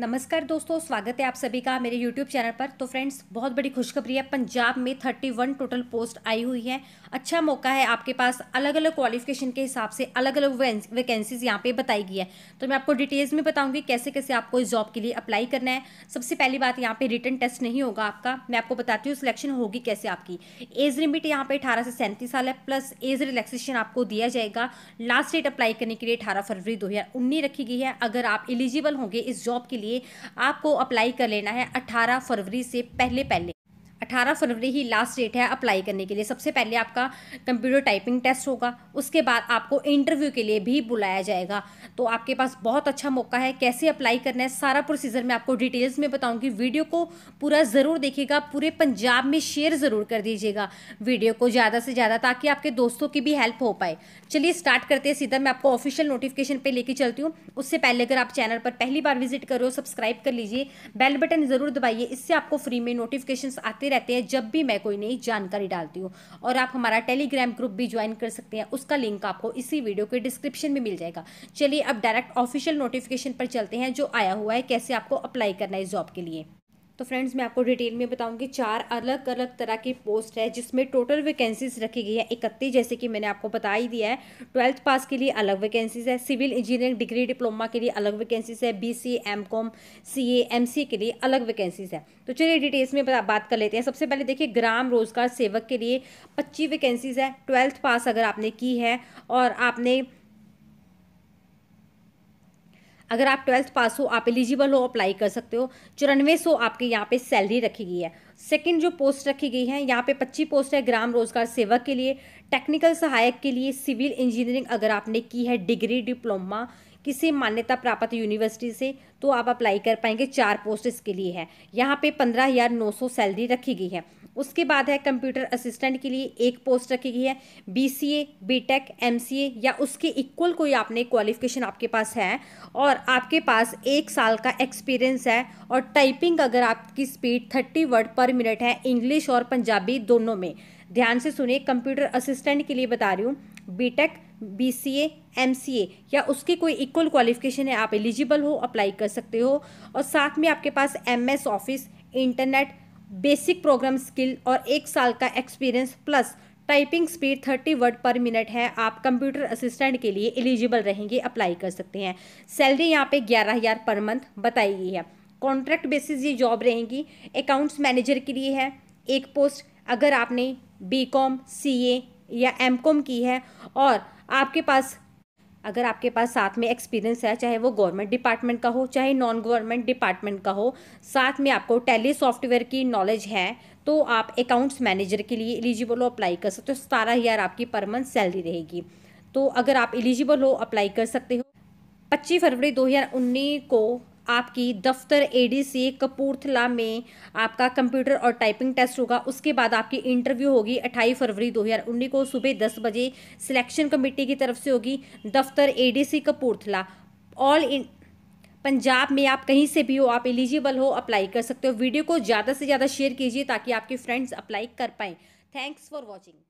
नमस्कार दोस्तों स्वागत है आप सभी का मेरे YouTube चैनल पर तो फ्रेंड्स बहुत बड़ी खुशखबरी है पंजाब में 31 टोटल पोस्ट आई हुई है अच्छा मौका है आपके पास अलग अलग क्वालिफिकेशन के हिसाब से अलग अलग वैकेंसीज यहाँ पे बताई गई है तो मैं आपको डिटेल्स में बताऊंगी कैसे कैसे आपको इस जॉब के लिए अप्लाई करना है सबसे पहली बात यहाँ पर रिटर्न टेस्ट नहीं होगा आपका मैं आपको बताती हूँ सिलेक्शन होगी कैसे आपकी एज लिमिट यहाँ पर अठारह से सैंतीस साल है प्लस एज रिलैक्सेशन आपको दिया जाएगा लास्ट डेट अप्लाई करने के लिए अठारह फरवरी दो रखी गई है अगर आप एलिजिबल होंगे इस जॉब के लिए लिए आपको अप्लाई कर लेना है अट्ठारह फरवरी से पहले पहले 18 फरवरी ही लास्ट डेट है अप्लाई करने के लिए सबसे पहले आपका कंप्यूटर टाइपिंग टेस्ट होगा उसके बाद आपको इंटरव्यू के लिए भी बुलाया जाएगा तो आपके पास बहुत अच्छा मौका है कैसे अप्लाई करना है सारा प्रोसीजर मैं आपको डिटेल्स में बताऊंगी वीडियो को पूरा ज़रूर देखिएगा पूरे पंजाब में शेयर ज़रूर कर दीजिएगा वीडियो को ज़्यादा से ज़्यादा ताकि आपके दोस्तों की भी हेल्प हो पाए चलिए स्टार्ट करते हैं सीधा मैं आपको ऑफिशियल नोटिफिकेशन पर लेके चलती हूँ उससे पहले अगर आप चैनल पर पहली बार विजिट करो सब्सक्राइब कर लीजिए बेल बटन ज़रूर दबाइए इससे आपको फ्री में नोटिफिकेशन आते रहते हैं जब भी मैं कोई नई जानकारी डालती हूँ और आप हमारा टेलीग्राम ग्रुप भी ज्वाइन कर सकते हैं उसका लिंक आपको इसी वीडियो के डिस्क्रिप्शन में मिल जाएगा चलिए अब डायरेक्ट ऑफिशियल नोटिफिकेशन पर चलते हैं जो आया हुआ है कैसे आपको अप्लाई करना है जॉब के लिए तो फ्रेंड्स मैं आपको डिटेल में बताऊंगी चार अलग अलग तरह की पोस्ट है जिसमें टोटल वैकेंसीज रखी गई है इकतीस जैसे कि मैंने आपको बता ही दिया है ट्वेल्थ पास के लिए अलग वैकेंसीज है सिविल इंजीनियरिंग डिग्री डिप्लोमा के लिए अलग वैकेंसीज है B C M com C M C के लिए अलग वैकेंसीज है तो चलिए डिटेल्स में बात कर लेते हैं सबसे पहले देखिए ग्राम रोजगार सेवक के लिए पच्चीस वैकेंसीज है ट्वेल्थ पास अगर आपने की है और आपने अगर आप ट्वेल्थ पास हो आप एलिजिबल हो अप्लाई कर सकते हो चौरानवे सौ आपके यहाँ पे सैलरी रखी गई है सेकंड जो पोस्ट रखी गई है यहाँ पे पच्चीस पोस्ट है ग्राम रोजगार सेवक के लिए टेक्निकल सहायक के लिए सिविल इंजीनियरिंग अगर आपने की है डिग्री डिप्लोमा किसी मान्यता प्राप्त यूनिवर्सिटी से तो आप अप्लाई कर पाएंगे चार पोस्ट इसके लिए है यहाँ पे पंद्रह हज़ार नौ सौ सैलरी रखी गई है उसके बाद है कंप्यूटर असिस्टेंट के लिए एक पोस्ट रखी गई है बीसीए बीटेक एमसीए या उसके इक्वल कोई आपने क्वालिफिकेशन आपके पास है और आपके पास एक साल का एक्सपीरियंस है और टाइपिंग अगर आपकी स्पीड थर्टी वर्ड पर पर मिनट है इंग्लिश और पंजाबी दोनों में ध्यान से सुनिए कंप्यूटर असिस्टेंट के लिए बता रही हूँ बीटेक बीसीए एमसीए या उसके कोई इक्वल क्वालिफिकेशन है आप एलिजिबल हो अप्लाई कर सकते हो और साथ में आपके पास MS office internet basic program skill और एक साल का experience plus typing speed thirty word per minute है आप कंप्यूटर असिस्टेंट के लिए एलिजिबल रहेंगे अप्लाई कर सकते हैं सैलरी यहाँ पे ग्यारह हज़ार पर मंथ बताई गई है कॉन्ट्रैक्ट बेसिस ये जॉब रहेंगी अकाउंट्स मैनेजर के लिए है एक पोस्ट अगर आपने बी कॉम सी ए या एम कॉम की है और आपके पास अगर आपके पास साथ में एक्सपीरियंस है चाहे वो गवर्नमेंट डिपार्टमेंट का हो चाहे नॉन गवर्नमेंट डिपार्टमेंट का हो साथ में आपको टेली सॉफ्टवेयर की नॉलेज है तो आप अकाउंट्स मैनेजर के लिए एलिजिबल हो अप्लाई कर सकते हो सतारह हज़ार आपकी पर मंथ सैलरी रहेगी तो अगर आप एलिजिबल हो अप्लाई कर सकते हो पच्चीस फरवरी 2019 को आपकी दफ्तर एडीसी कपूरथला में आपका कंप्यूटर और टाइपिंग टेस्ट होगा उसके बाद आपकी इंटरव्यू होगी अट्ठाईस फरवरी 2019 को सुबह दस बजे सिलेक्शन कमेटी की तरफ से होगी दफ्तर ADC Kapurthala all in Punjab में आप कहीं से भी हो आप एलिजिबल हो अप्लाई कर सकते हो वीडियो को ज़्यादा से ज़्यादा शेयर कीजिए ताकि आपके फ्रेंड्स अप्लाई कर पाएँ थैंक्स फॉर वॉचिंग